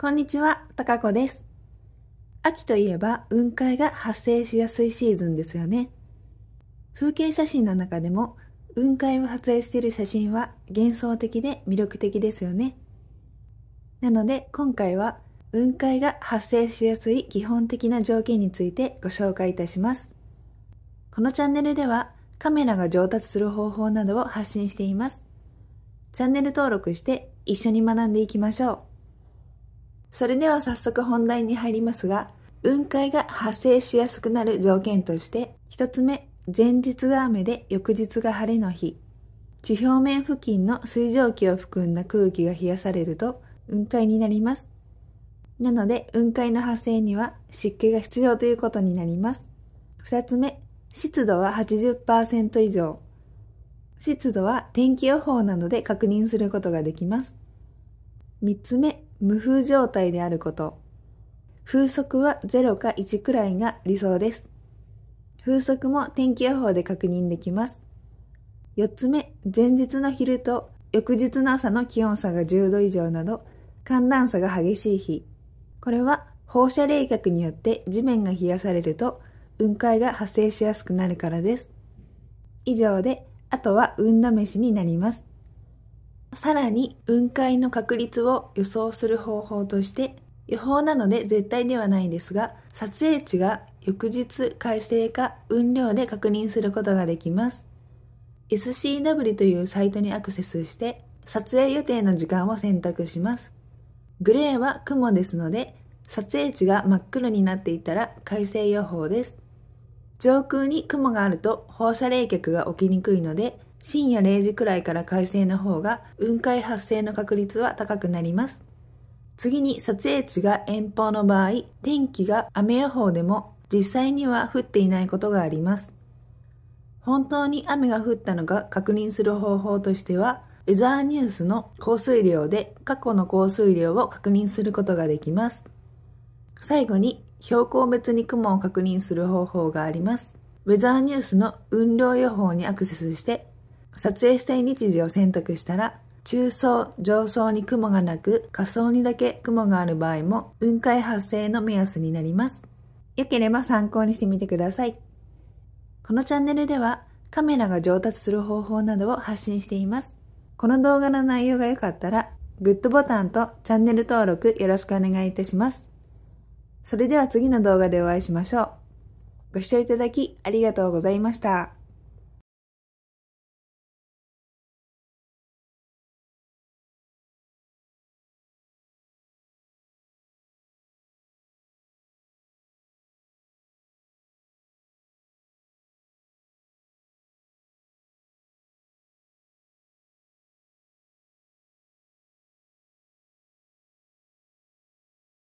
こんにちは、たかこです。秋といえば雲海が発生しやすいシーズンですよね。風景写真の中でも雲海を撮影している写真は幻想的で魅力的ですよね。なので今回は雲海が発生しやすい基本的な条件についてご紹介いたします。このチャンネルではカメラが上達する方法などを発信しています。チャンネル登録して一緒に学んでいきましょう。それでは早速本題に入りますが、雲海が発生しやすくなる条件として、1つ目、前日が雨で翌日が晴れの日。地表面付近の水蒸気を含んだ空気が冷やされると雲海になります。なので雲海の発生には湿気が必要ということになります。2つ目、湿度は80%以上。湿度は天気予報などで確認することができます。3つ目、無風状態であること。風速は0か1くらいが理想です。風速も天気予報で確認できます。4つ目、前日の昼と翌日の朝の気温差が10度以上など、寒暖差が激しい日。これは放射冷却によって地面が冷やされると雲海が発生しやすくなるからです。以上で、あとは運試しになります。さらに雲海の確率を予想する方法として予報なので絶対ではないですが撮影地が翌日快晴か雲量で確認することができます SCW というサイトにアクセスして撮影予定の時間を選択しますグレーは雲ですので撮影地が真っ黒になっていたら快晴予報です上空に雲があると放射冷却が起きにくいので深夜0時くらいから快晴の方が雲海発生の確率は高くなります。次に撮影地が遠方の場合、天気が雨予報でも実際には降っていないことがあります。本当に雨が降ったのか確認する方法としては、ウェザーニュースの降水量で過去の降水量を確認することができます。最後に標高別に雲を確認する方法があります。ウェザーニュースの雲量予報にアクセスして撮影したい日時を選択したら、中層、上層に雲がなく、下層にだけ雲がある場合も、雲海発生の目安になります。良ければ参考にしてみてください。このチャンネルでは、カメラが上達する方法などを発信しています。この動画の内容が良かったら、グッドボタンとチャンネル登録よろしくお願いいたします。それでは次の動画でお会いしましょう。ご視聴いただきありがとうございました。